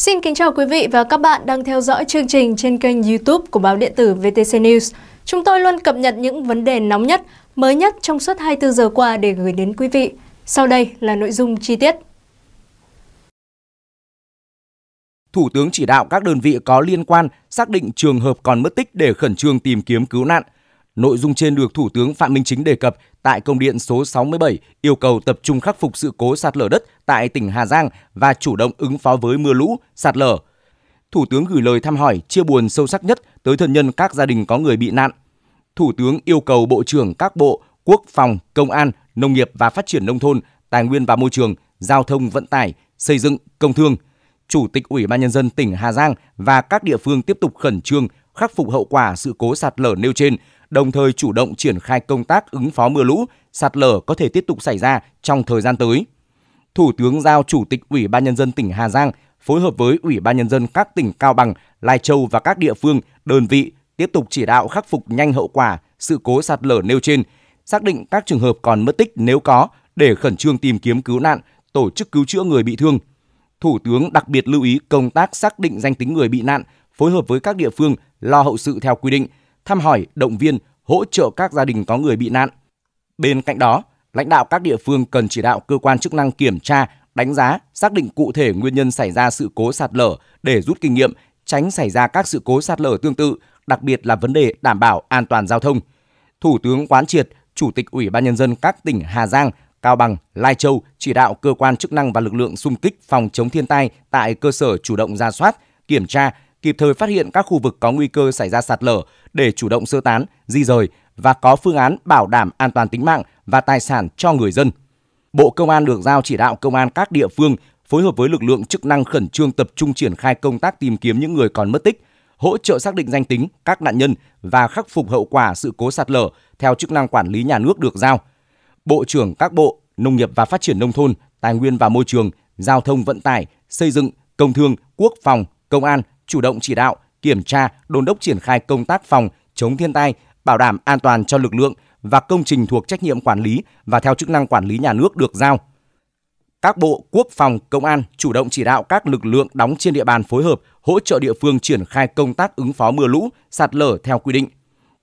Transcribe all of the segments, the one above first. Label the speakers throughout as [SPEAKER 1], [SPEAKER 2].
[SPEAKER 1] Xin kính chào quý vị và các bạn đang theo dõi chương trình trên kênh YouTube của báo điện tử VTC News. Chúng tôi luôn cập nhật những vấn đề nóng nhất, mới nhất trong suốt 24 giờ qua để gửi đến quý vị. Sau đây là nội dung chi tiết. Thủ tướng chỉ đạo các đơn vị có liên quan xác định trường hợp còn mất tích để khẩn trương tìm kiếm cứu nạn. Nội dung trên được Thủ tướng Phạm Minh Chính đề cập tại công điện số 67 yêu cầu tập trung khắc phục sự cố sạt lở đất tại tỉnh Hà Giang và chủ động ứng phó với mưa lũ, sạt lở. Thủ tướng gửi lời thăm hỏi, chia buồn sâu sắc nhất tới thân nhân các gia đình có người bị nạn. Thủ tướng yêu cầu Bộ trưởng các bộ Quốc phòng, Công an, Nông nghiệp và Phát triển Nông thôn, Tài nguyên và Môi trường, Giao thông Vận tải, Xây dựng, Công thương, Chủ tịch Ủy ban Nhân dân tỉnh Hà Giang và các địa phương tiếp tục khẩn trương khắc phục hậu quả sự cố sạt lở nêu trên, đồng thời chủ động triển khai công tác ứng phó mưa lũ, sạt lở có thể tiếp tục xảy ra trong thời gian tới. Thủ tướng giao Chủ tịch Ủy ban Nhân dân tỉnh Hà Giang phối hợp với Ủy ban Nhân dân các tỉnh Cao Bằng, Lai Châu và các địa phương, đơn vị tiếp tục chỉ đạo khắc phục nhanh hậu quả sự cố sạt lở nêu trên, xác định các trường hợp còn mất tích nếu có để khẩn trương tìm kiếm cứu nạn, tổ chức cứu chữa người bị thương. Thủ tướng đặc biệt lưu ý công tác xác định danh tính người bị nạn, phối hợp với các địa phương lo hậu sự theo quy định – thăm hỏi, động viên, hỗ trợ các gia đình có người bị nạn. Bên cạnh đó, lãnh đạo các địa phương cần chỉ đạo cơ quan chức năng kiểm tra, đánh giá, xác định cụ thể nguyên nhân xảy ra sự cố sạt lở để rút kinh nghiệm, tránh xảy ra các sự cố sạt lở tương tự, đặc biệt là vấn đề đảm bảo an toàn giao thông. Thủ tướng quán triệt Chủ tịch Ủy ban nhân dân các tỉnh Hà Giang, Cao Bằng, Lai Châu chỉ đạo cơ quan chức năng và lực lượng xung kích phòng chống thiên tai tại cơ sở chủ động ra soát, kiểm tra, kịp thời phát hiện các khu vực có nguy cơ xảy ra sạt lở để chủ động sơ tán, di rời và có phương án bảo đảm an toàn tính mạng và tài sản cho người dân. Bộ Công an được giao chỉ đạo công an các địa phương phối hợp với lực lượng chức năng khẩn trương tập trung triển khai công tác tìm kiếm những người còn mất tích, hỗ trợ xác định danh tính các nạn nhân và khắc phục hậu quả sự cố sạt lở theo chức năng quản lý nhà nước được giao. Bộ trưởng các bộ Nông nghiệp và Phát triển nông thôn, Tài nguyên và Môi trường, Giao thông vận tải, Xây dựng, Công thương, Quốc phòng, Công an, chủ động chỉ đạo, kiểm tra, đôn đốc triển khai công tác phòng chống thiên tai, bảo đảm an toàn cho lực lượng và công trình thuộc trách nhiệm quản lý và theo chức năng quản lý nhà nước được giao. Các bộ quốc phòng, công an chủ động chỉ đạo các lực lượng đóng trên địa bàn phối hợp, hỗ trợ địa phương triển khai công tác ứng phó mưa lũ, sạt lở theo quy định.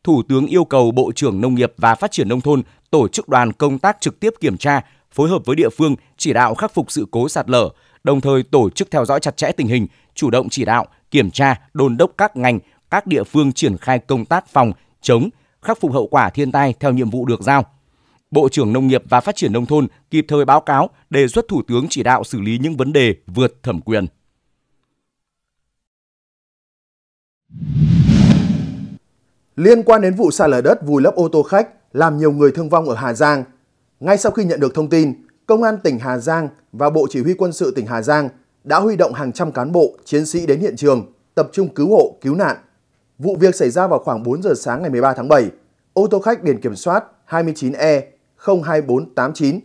[SPEAKER 1] Thủ tướng yêu cầu Bộ trưởng Nông nghiệp và Phát triển nông thôn tổ chức đoàn công tác trực tiếp kiểm tra, phối hợp với địa phương chỉ đạo khắc phục sự cố sạt lở, đồng thời tổ chức theo dõi chặt chẽ tình hình, chủ động chỉ đạo, kiểm tra, đôn đốc các ngành, các địa phương triển khai công tác phòng, chống, khắc phục hậu quả thiên tai theo nhiệm vụ được giao. Bộ trưởng Nông nghiệp và Phát triển Nông thôn kịp thời báo cáo, đề xuất Thủ tướng chỉ đạo xử lý những vấn đề vượt thẩm quyền.
[SPEAKER 2] Liên quan đến vụ sạt lở đất vùi lấp ô tô khách làm nhiều người thương vong ở Hà Giang, ngay sau khi nhận được thông tin, Công an tỉnh Hà Giang và Bộ Chỉ huy quân sự tỉnh Hà Giang đã huy động hàng trăm cán bộ, chiến sĩ đến hiện trường, tập trung cứu hộ, cứu nạn. Vụ việc xảy ra vào khoảng 4 giờ sáng ngày 13 tháng 7. Ô tô khách biển kiểm soát 29E02489,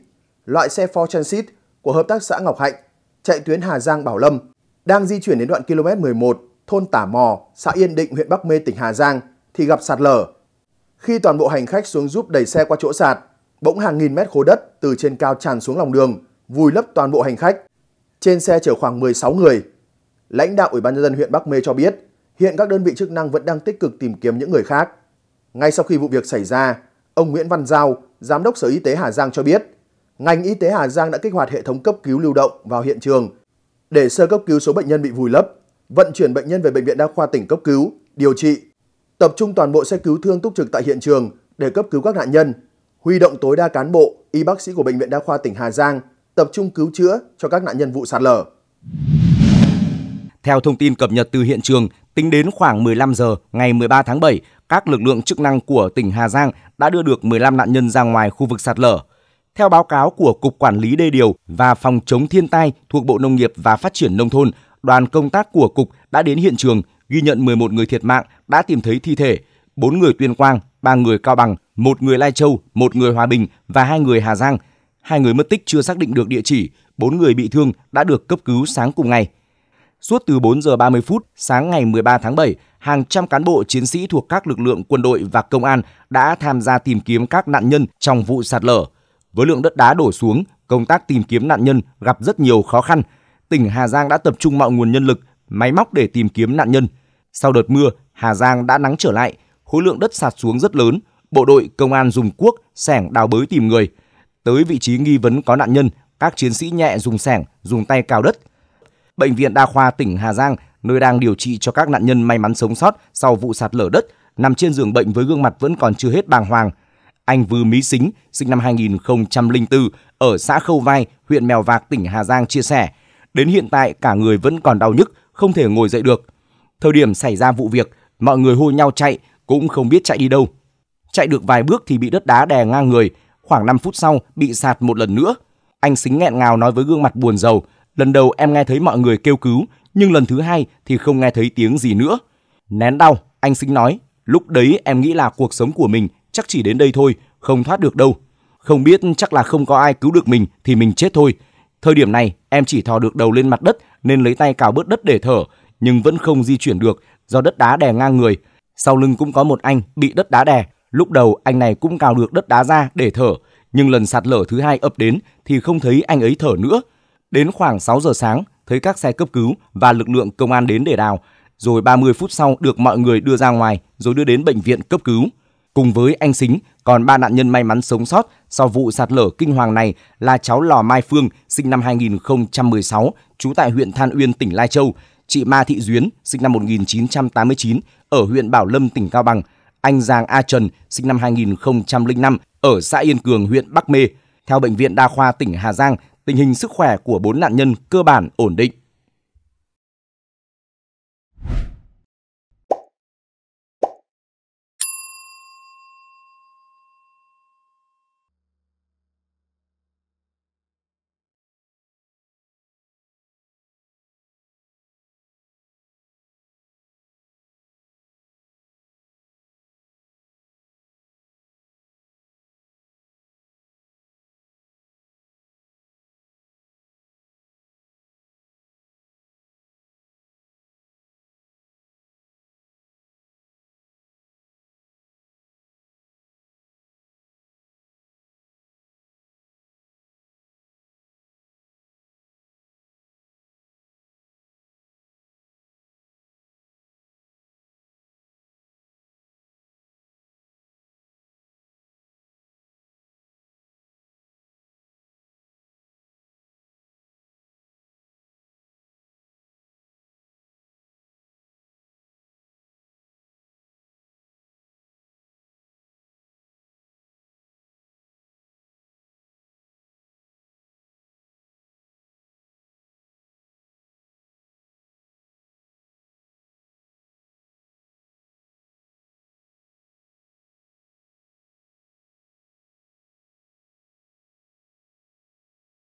[SPEAKER 2] loại xe Ford Transit của Hợp tác xã Ngọc Hạnh, chạy tuyến Hà Giang Bảo Lâm, đang di chuyển đến đoạn km 11, thôn Tả Mò, xã Yên Định, huyện Bắc Mê, tỉnh Hà Giang, thì gặp sạt lở. Khi toàn bộ hành khách xuống giúp đẩy xe qua chỗ sạt, bỗng hàng nghìn mét khối đất từ trên cao tràn xuống lòng đường, vùi lấp toàn bộ hành khách. Trên xe chở khoảng 16 người. Lãnh đạo Ủy ban nhân dân huyện Bắc Mê cho biết, hiện các đơn vị chức năng vẫn đang tích cực tìm kiếm những người khác. Ngay sau khi vụ việc xảy ra, ông Nguyễn Văn Giao, Giám đốc Sở Y tế Hà Giang cho biết, ngành y tế Hà Giang đã kích hoạt hệ thống cấp cứu lưu động vào hiện trường để sơ cấp cứu số bệnh nhân bị vùi lấp, vận chuyển bệnh nhân về bệnh viện đa khoa tỉnh cấp cứu, điều trị, tập trung toàn bộ xe cứu thương túc trực tại hiện trường để cấp cứu các nạn nhân, huy động tối đa cán bộ, y bác sĩ của bệnh viện đa khoa tỉnh Hà Giang tập trung cứu chữa cho các nạn nhân vụ sạt lở.
[SPEAKER 1] Theo thông tin cập nhật từ hiện trường, tính đến khoảng 15 giờ ngày 13 tháng 7, các lực lượng chức năng của tỉnh Hà Giang đã đưa được 15 nạn nhân ra ngoài khu vực sạt lở. Theo báo cáo của Cục Quản lý Đê điều và Phòng chống thiên tai thuộc Bộ Nông nghiệp và Phát triển Nông thôn, đoàn công tác của Cục đã đến hiện trường, ghi nhận 11 người thiệt mạng đã tìm thấy thi thể, 4 người Tuyên Quang, 3 người Cao Bằng, 1 người Lai Châu, 1 người Hòa Bình và 2 người Hà Giang – Hai người mất tích chưa xác định được địa chỉ, bốn người bị thương đã được cấp cứu sáng cùng ngày. Suốt từ 4 giờ 30 phút sáng ngày 13 tháng 7, hàng trăm cán bộ chiến sĩ thuộc các lực lượng quân đội và công an đã tham gia tìm kiếm các nạn nhân trong vụ sạt lở. Với lượng đất đá đổ xuống, công tác tìm kiếm nạn nhân gặp rất nhiều khó khăn. Tỉnh Hà Giang đã tập trung mọi nguồn nhân lực, máy móc để tìm kiếm nạn nhân. Sau đợt mưa, Hà Giang đã nắng trở lại, khối lượng đất sạt xuống rất lớn, bộ đội, công an dùng cuốc, sẻng đào bới tìm người – tới vị trí nghi vấn có nạn nhân, các chiến sĩ nhẹ dùng sẻng, dùng tay cào đất. Bệnh viện Đa khoa tỉnh Hà Giang, nơi đang điều trị cho các nạn nhân may mắn sống sót sau vụ sạt lở đất, nằm trên giường bệnh với gương mặt vẫn còn chưa hết bàng hoàng. Anh Vư Mỹ Xính, sinh năm 2004, ở xã Khâu Vai, huyện Mèo Vạc, tỉnh Hà Giang chia sẻ, đến hiện tại cả người vẫn còn đau nhức, không thể ngồi dậy được. Thời điểm xảy ra vụ việc, mọi người hô nhau chạy, cũng không biết chạy đi đâu. Chạy được vài bước thì bị đất đá đè ngang người, Khoảng 5 phút sau, bị sạt một lần nữa. Anh xính nghẹn ngào nói với gương mặt buồn rầu, lần đầu em nghe thấy mọi người kêu cứu, nhưng lần thứ hai thì không nghe thấy tiếng gì nữa. Nén đau, anh xính nói, lúc đấy em nghĩ là cuộc sống của mình chắc chỉ đến đây thôi, không thoát được đâu. Không biết chắc là không có ai cứu được mình thì mình chết thôi. Thời điểm này em chỉ thò được đầu lên mặt đất nên lấy tay cào bớt đất để thở, nhưng vẫn không di chuyển được do đất đá đè ngang người. Sau lưng cũng có một anh bị đất đá đè, Lúc đầu anh này cũng cào được đất đá ra để thở, nhưng lần sạt lở thứ hai ập đến thì không thấy anh ấy thở nữa. Đến khoảng 6 giờ sáng, thấy các xe cấp cứu và lực lượng công an đến để đào, rồi 30 phút sau được mọi người đưa ra ngoài rồi đưa đến bệnh viện cấp cứu. Cùng với anh Xính, còn ba nạn nhân may mắn sống sót sau vụ sạt lở kinh hoàng này là cháu Lò Mai Phương, sinh năm 2016, trú tại huyện Than Uyên, tỉnh Lai Châu, chị Ma Thị Duyến, sinh năm 1989, ở huyện Bảo Lâm, tỉnh Cao Bằng anh Giang A Trần, sinh năm 2005, ở xã Yên Cường, huyện Bắc Mê. Theo Bệnh viện Đa khoa tỉnh Hà Giang, tình hình sức khỏe của bốn nạn nhân cơ bản ổn định.